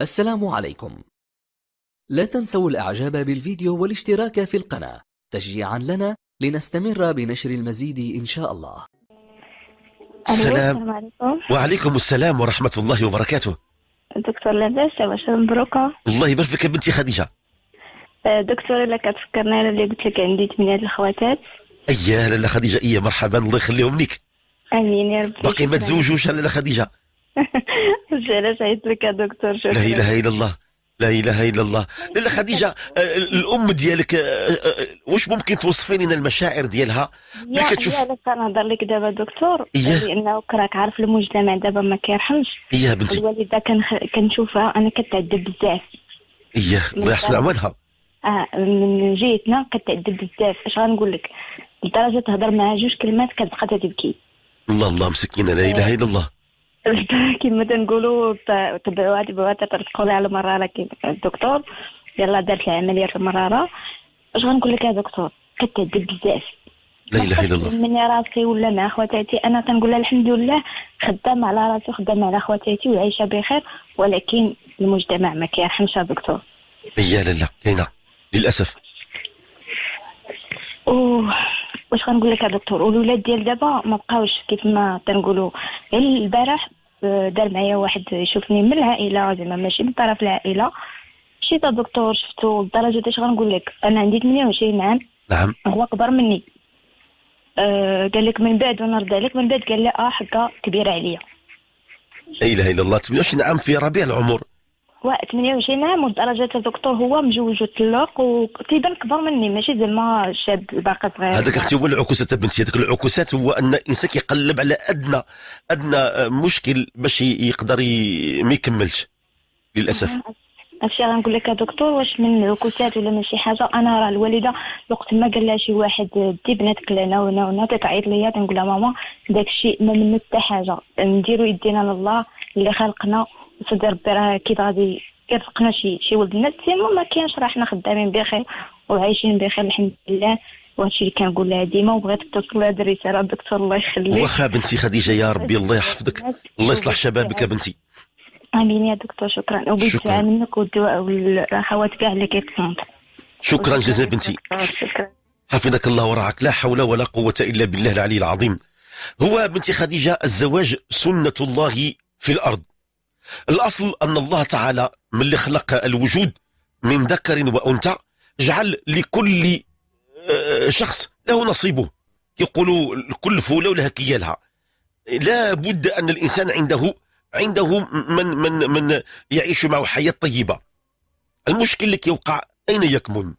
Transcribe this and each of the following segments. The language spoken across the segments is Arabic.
السلام عليكم لا تنسوا الإعجاب بالفيديو والاشتراك في القناة تشجيعا لنا لنستمر بنشر المزيد إن شاء الله السلام عليكم وعليكم السلام ورحمة الله وبركاته دكتور لاباس باش مبروكة الله يبارك فيك بنتي خديجة آه، دكتور الا كتفكرنا انا اللي قلت لك عندي ثمانية الخواتات يا لاله خديجة اي مرحبا الله يخليهم ليك امين يا ربي باقي ما تزوجوش لاله خديجة علاش عيطت لك دكتور لا اله الا الله لا اله الا الله لالا خديجه آه، الام ديالك آه، آه، واش ممكن توصفي لنا المشاعر ديالها ملي كتشوف يا كنهضر لك دابا دكتور إيه؟ لانه كراك عارف المجتمع دابا ما كيرحمش ايه بنتي الوالده كنشوفها انا كتعذب بزاف ايه الله يحسن عملها اه من جهتنا كتعذب بزاف اش غنقول لك لدرجه تهضر معها جوج كلمات كتبقى تبكي الله الله مسكينه لا اله الا الله كيما تنقولوا تبعوها تبعوها تتقولي على مرة راك الدكتور يلا دارت العمليه في المرارة اش غنقول لك يا دكتور كتعذب بزاف لا اله الا الله مني راسي ولا مع خواتاتي انا كنقول الحمد لله خدامه على راسي وخدامه على خواتاتي وعايشه بخير ولكن المجتمع ما كيرحمش يا دكتور يا لاله كاينه للاسف اوه واش غنقول لك دكتور والولاد ديال دابا ما بقاوش كيف ما تنقولوا البارح آه، دار معايا واحد يشوفني من العائله زعما ماشي من طرف العائله مشيت دكتور شفتو لدرجه اش غنقول لك انا عندي 28 عام نعم هو اكبر مني آه، قال لك من بعد وانا عليك من بعد قال لي اه حقه كبيره عليا لا اله الا الله 28 عام في ربيع العمر و 28 عام والدرجة تاع هو مجوج وطلق وتيبان كبر مني ماشي زعما شاب باقي صغير هذاك اختي هو العكوسات بنتي هذاك العكوسات هو ان الانسان كيقلب على ادنى ادنى مشكل باش يقدر ما يكملش للاسف هادشي غنقول لك دكتور واش من عكوسات ولا من شي حاجه انا راه الوالده وقت ما قال لها شي واحد دي بناتك لهنا وهنا وهنا تتعيط ليا تنقول لها ماما داك الشيء ما منه حتى حاجه نديرو يدينا لله اللي خلقنا صدي ربي راه كي غادي يرزقنا شي شي ولد الناس تما ما كاينش راه حنا خدامين بخير وعايشين بخير الحمد لله وهادشي اللي كنقول لها ديما وبغيت توصل لهاد الرساله دكتور الله يخليك واخا بنتي خديجه يا ربي الله يحفظك الله يصلح شبابك يا بنتي امين يا دكتور شكرا وبالسلامه منك والدواء والاخوات كاع اللي كيتصنت شكرا جزيلا بنتي شكرا حفظك الله ورعاك لا حول ولا قوه الا بالله العلي العظيم هو بنتي خديجه الزواج سنه الله في الارض الأصل أن الله تعالى من اللي خلق الوجود من ذكر وأنثى جعل لكل آه، شخص له نصيبه يقولوا كل فولة ولها كيالها لا بد أن الإنسان عنده عنده من من من يعيش معه حياة طيبة المشكل اللي كيوقع أين يكمن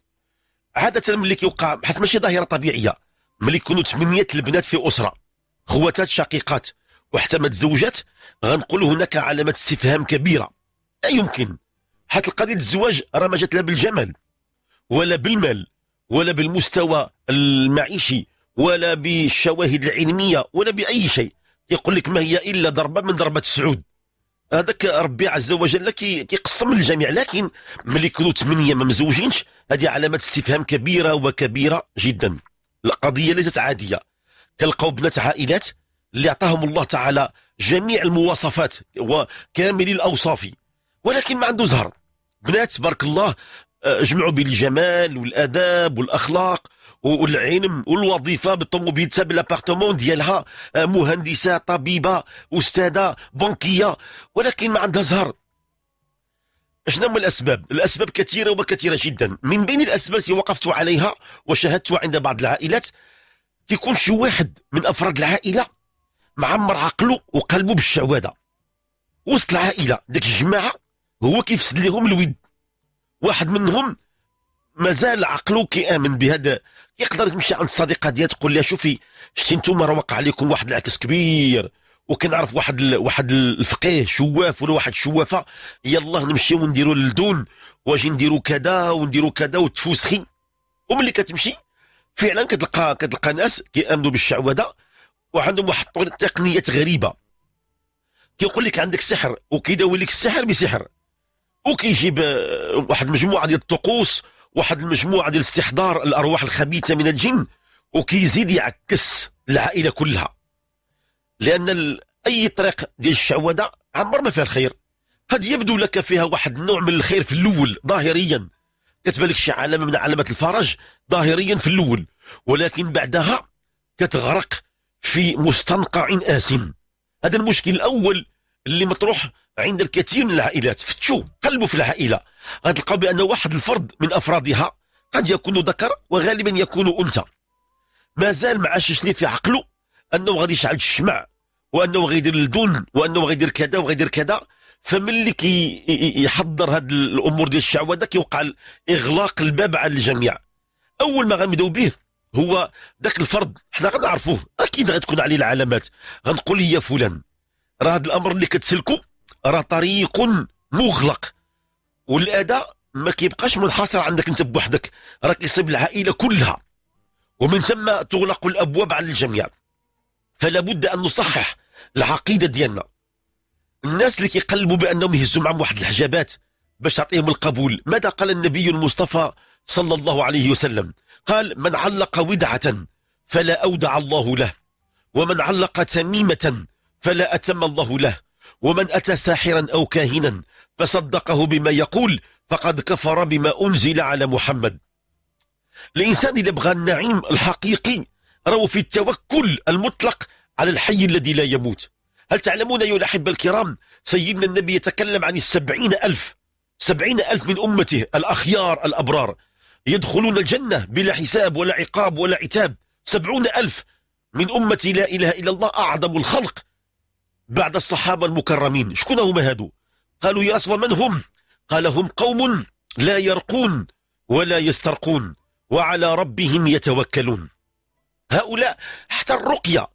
عادة ملي كيوقع حيت ماشي ظاهرة طبيعية ملي يكونوا ثمانية البنات في أسرة خواتات شقيقات وحتى ما تزوجات غنقول هناك علامه استفهام كبيره لا يمكن حتى قضيه الزواج راه ما جات لا بالجمال ولا بالمال ولا بالمستوى المعيشي ولا بالشواهد العلميه ولا باي شيء يقول لك ما هي الا ضربه من ضربه السعود هذاك ربي عز وجل كيقسم للجميع لكن ملي كنوا ثمانيه ما مزوجينش هذه علامه استفهام كبيره وكبيره جدا القضيه ليست عاديه كنلقاو بنات عائلات اللي عطاهم الله تعالى جميع المواصفات وكامل الاوصاف ولكن ما عنده زهر بنات بارك الله آه، جمعوا بين الجمال والاداب والاخلاق والعلم والوظيفه بالطوموبيل تاع لابارتمون ديالها آه، مهندسه طبيبه استاذه بنكيه ولكن ما عندها زهر شنو هما الاسباب؟ الاسباب كثيره وكثيره جدا، من بين الاسباب التي وقفت عليها وشاهدتها عند بعض العائلات كيكون شي واحد من افراد العائله معمر عقله وقلبه بالشعوذه وسط العائله ديك الجماعه هو كيفسد لهم الود واحد منهم مازال عقله كيامن بهذا يقدر يمشي عند الصديقه ديالها تقول لها شوفي شتي نتوما راه وقع عليكم واحد العكس كبير وكنعرف واحد ال... واحد الفقيه شواف ولا واحد الشوافه يلاه نمشيو نديرو للدون واجي نديرو كذا ونديرو كذا وتفوسخي وملي كتمشي فعلا كتلقى كتلقى ناس كيامنوا بالشعوذه وعندهم واحد التقنيات غريبه كيقول لك عندك سحر وكيداوي لك السحر بسحر وكيجيب آه، واحد المجموعه ديال الطقوس واحد المجموعه ديال استحضار الارواح الخبيثه من الجن وكيزيد يعكس العائله كلها لان اي طريق ديال الشعوذه عمر ما فيها الخير قد يبدو لك فيها واحد النوع من الخير في الاول ظاهريا كتبان لك شي علامه من علامات الفرج ظاهريا في الاول ولكن بعدها كتغرق في مستنقع آسم هذا المشكل الأول اللي مطروح عند الكثير من العائلات فتشوا قلبوا في العائلة غتلقاو بأن واحد الفرد من أفرادها قد يكون ذكر وغالبا يكون أنثى مازال ما عاشش ليه في عقله أنه غادي يشعل الشمع وأنه غيدير الدون وأنه غيدير كذا وغيدير كذا فملي كي يحضر هاد الامور ديال الشعوذه كيوقع اغلاق الباب على الجميع اول ما غنبداو به هو ذاك الفرد حنا غنعرفوه اكيد غتكون عليه العلامات غنقول يا فلان راه هذا الامر اللي كتسلكو راه طريق مغلق والاذى ما كيبقاش منحصر عندك انت بوحدك راه كيصيب العائله كلها ومن ثم تغلق الابواب على الجميع فلا بد ان نصحح العقيده ديالنا الناس اللي كيقلبوا بانهم يهزوا معهم واحد الحجابات باش تعطيهم القبول ماذا قال النبي المصطفى صلى الله عليه وسلم قال من علق ودعة فلا أودع الله له ومن علق تميمة فلا أتم الله له ومن أتى ساحرا أو كاهنا فصدقه بما يقول فقد كفر بما أنزل على محمد الإنسان اللي بغى النعيم الحقيقي راهو في التوكل المطلق على الحي الذي لا يموت هل تعلمون أيها الأحبة الكرام سيدنا النبي يتكلم عن السبعين ألف سبعين ألف من أمته الأخيار الأبرار يدخلون الجنة بلا حساب ولا عقاب ولا عتاب سبعون ألف من أمة لا إله إلا الله أعظم الخلق بعد الصحابة المكرمين شكون هما هادو قالوا يا أصلا من هم قال هم قوم لا يرقون ولا يسترقون وعلى ربهم يتوكلون هؤلاء حتى الرقية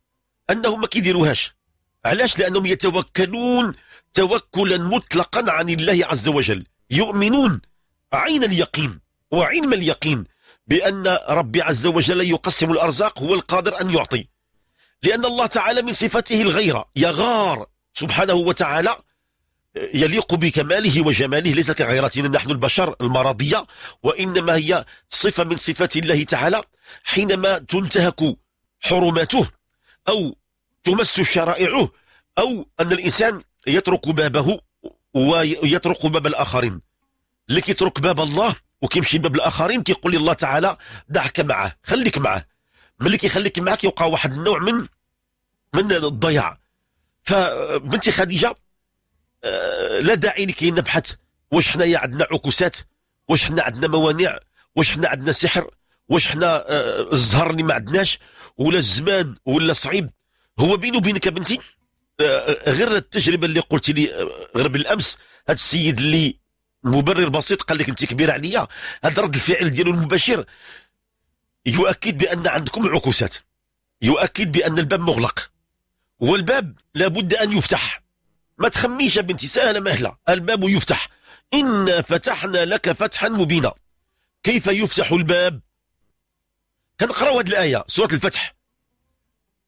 أنهم ما كيديروهاش علاش لأنهم يتوكلون توكلا مطلقا عن الله عز وجل يؤمنون عين اليقين وعلم اليقين بأن ربي عز وجل يقسم الأرزاق هو القادر أن يعطي لأن الله تعالى من صفته الغيرة يغار سبحانه وتعالى يليق بكماله وجماله ليس كغيرتنا نحن البشر المرضية وإنما هي صفة من صفات الله تعالى حينما تنتهك حرماته أو تمس شرائعه أو أن الإنسان يترك بابه ويترك باب الآخرين لك يترك باب الله وكيمشي باب الاخرين كيقول لي الله تعالى دعك معه خليك معه ملي كيخليك معه كيوقع واحد النوع من من الضياع فبنتي خديجه آه، لا داعي لكي نبحث واش حنايا عندنا عكوسات واش حنا عندنا موانع واش حنا عندنا سحر واش حنا آه، الزهر اللي ما عندناش ولا الزمان ولا صعيب هو بيني وبينك بنتي آه، غير التجربه اللي قلت لي غير بالامس هذا السيد اللي مبرر بسيط قال لك انت كبير عليا هذا رد الفعل ديالو المباشر يؤكد بان عندكم عكوسات يؤكد بان الباب مغلق والباب لابد ان يفتح ما تخميش يا بنتي سهله مهله الباب يفتح انا فتحنا لك فتحا مبينا كيف يفتح الباب كنقراو هذه الايه سوره الفتح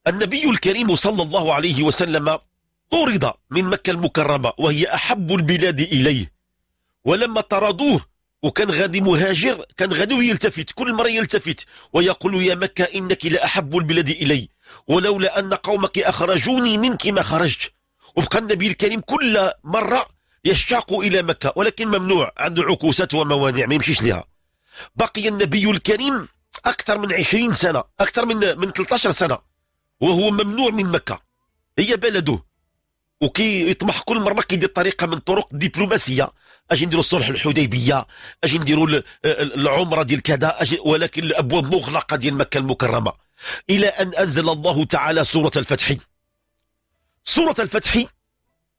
النبي الكريم صلى الله عليه وسلم طرد من مكه المكرمه وهي احب البلاد اليه ولما طردوه وكان غادي مهاجر كان غادي يلتفت كل مرة يلتفت ويقول يا مكة إنك لأحب البلاد إلي ولولا أن قومك أخرجوني منك ما خرجت وبقى النبي الكريم كل مرة يشتاق إلى مكة ولكن ممنوع عنده عكوسات وموانع ما يمشيش لها بقي النبي الكريم أكثر من 20 سنة أكثر من من 13 سنة وهو ممنوع من مكة هي بلده وكي يطمح كل مرة كيدير طريقة من طرق دبلوماسية اجي نديروا الصلح الحديبيه اجي نديروا العمره ديال كذا ولكن الابواب مغلقه ديال مكه المكرمه الى ان انزل الله تعالى سوره الفتح سوره الفتح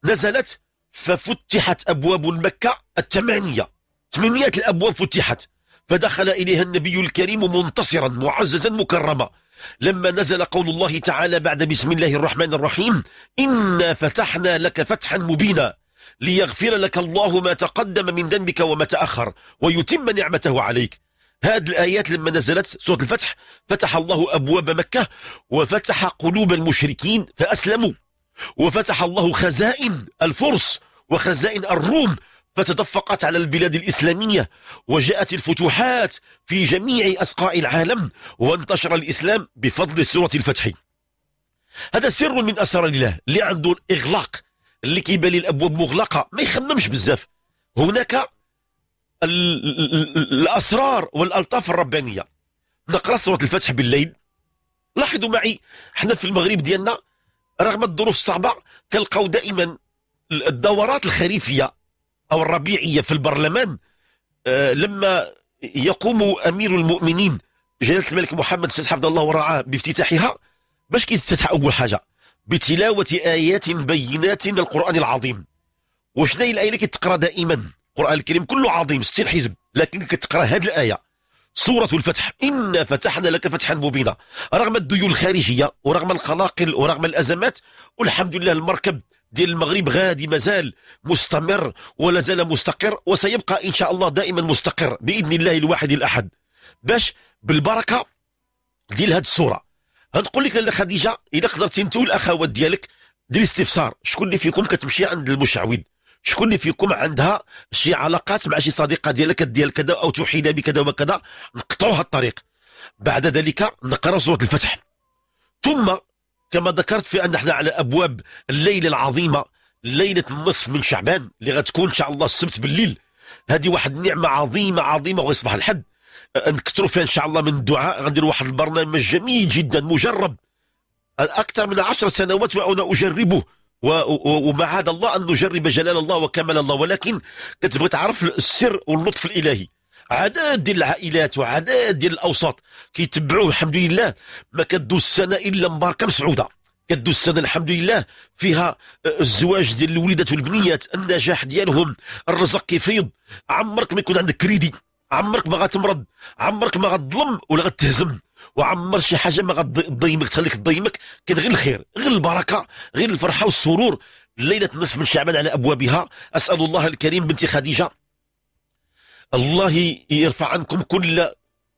نزلت ففتحت ابواب مكه الثمانيه ثمانيه الابواب فتحت فدخل اليها النبي الكريم منتصرا معززا مكرما لما نزل قول الله تعالى بعد بسم الله الرحمن الرحيم إنا فتحنا لك فتحا مبينا ليغفر لك الله ما تقدم من ذنبك وما تأخر ويتم نعمته عليك هذه الآيات لما نزلت سورة الفتح فتح الله أبواب مكة وفتح قلوب المشركين فأسلموا وفتح الله خزائن الفرس وخزائن الروم فتدفقت على البلاد الإسلامية وجاءت الفتوحات في جميع أسقاع العالم وانتشر الإسلام بفضل سورة الفتح هذا سر من أسرار الله اللي عنده إغلاق اللي كيبان لي الابواب مغلقه ما يخممش بزاف هناك الاسرار والالطاف الربانيه نقرا سوره الفتح بالليل لاحظوا معي حنا في المغرب ديالنا رغم الظروف الصعبه كنلقاو دائما الدورات الخريفيه او الربيعيه في البرلمان آه، لما يقوم امير المؤمنين جلاله الملك محمد سيد حفظه الله ورعاه بافتتاحها باش كيتفتح اول حاجه بتلاوة آيات بينات من القرآن العظيم وشنا الآية اللي كتقرا دائما القرآن الكريم كله عظيم ستين حزب لكن كتقرا هذه الآية سورة الفتح إنا فتحنا لك فتحا مبينا رغم الديون الخارجية ورغم القلاقل ورغم الأزمات والحمد لله المركب ديال المغرب غادي مازال مستمر ولا زال مستقر وسيبقى إن شاء الله دائما مستقر بإذن الله الواحد الأحد باش بالبركة ديال هذه السورة غتقول لك لاله خديجه الا قدرتي انت والاخوات ديالك ديري استفسار شكون اللي فيكم كتمشي عند المشعوذ شكون اللي فيكم عندها شي علاقات مع شي صديقه ديالك ديال كذا او توحينا بكذا وكذا نقطعوا الطريق بعد ذلك نقرا سوره الفتح ثم كما ذكرت في ان احنا على ابواب الليله العظيمه ليله النصف من شعبان اللي غتكون ان شاء الله السبت بالليل هذه واحد النعمه عظيمه عظيمه وغيصبح الحد نكثروا فيها ان شاء الله من الدعاء غندير واحد البرنامج جميل جدا مجرب اكثر من عشر سنوات وانا اجربه ومعاذ الله ان نجرب جلال الله وكمال الله ولكن كتبغي تعرف السر واللطف الالهي عدد ديال العائلات وعدد ديال الاوساط كيتبعوه الحمد لله ما كدوز السنه الا مباركه مسعوده كدوز السنه الحمد لله فيها آه، الزواج ديال الوليدات والبنيات النجاح ديالهم الرزق كيفيض عمرك ما يكون عندك كريدي عمرك ما غتمرض عمرك ما غتظلم ولا غتهزم وعمر شي حاجه ما غتضيمك تخليك تضيمك كاين غير الخير غير البركه غير الفرحه والسرور ليله النصف من شعبان على ابوابها اسال الله الكريم بنتي خديجه الله يرفع عنكم كل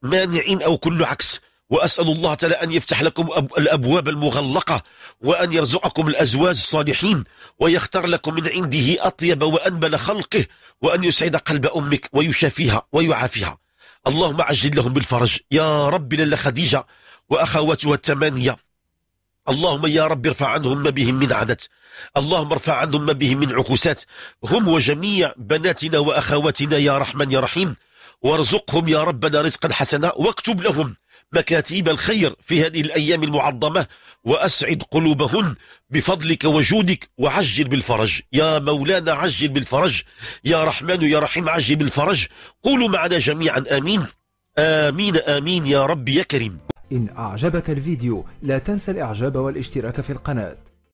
مانع او كل عكس واسال الله تعالى ان يفتح لكم الابواب المغلقه وان يرزقكم الازواج الصالحين ويختار لكم من عنده اطيب وانبل خلقه وأن يسعد قلب أمك ويشافيها ويعافيها اللهم عجل لهم بالفرج يا رب للا خديجة وأخواتها الثمانية اللهم يا رب ارفع عنهم ما بهم من عدد اللهم ارفع عنهم ما بهم من عكوسات هم وجميع بناتنا وأخواتنا يا رحمن يا رحيم وارزقهم يا ربنا رزقا حسنا واكتب لهم مكاتيب الخير في هذه الأيام المعظمة وأسعد قلوبهن بفضلك وجودك وعجل بالفرج يا مولانا عجل بالفرج يا رحمن يا رحيم عجل بالفرج قولوا معنا جميعا آمين آمين آمين يا رب يا كريم إن أعجبك الفيديو لا تنسى الإعجاب والاشتراك في القناة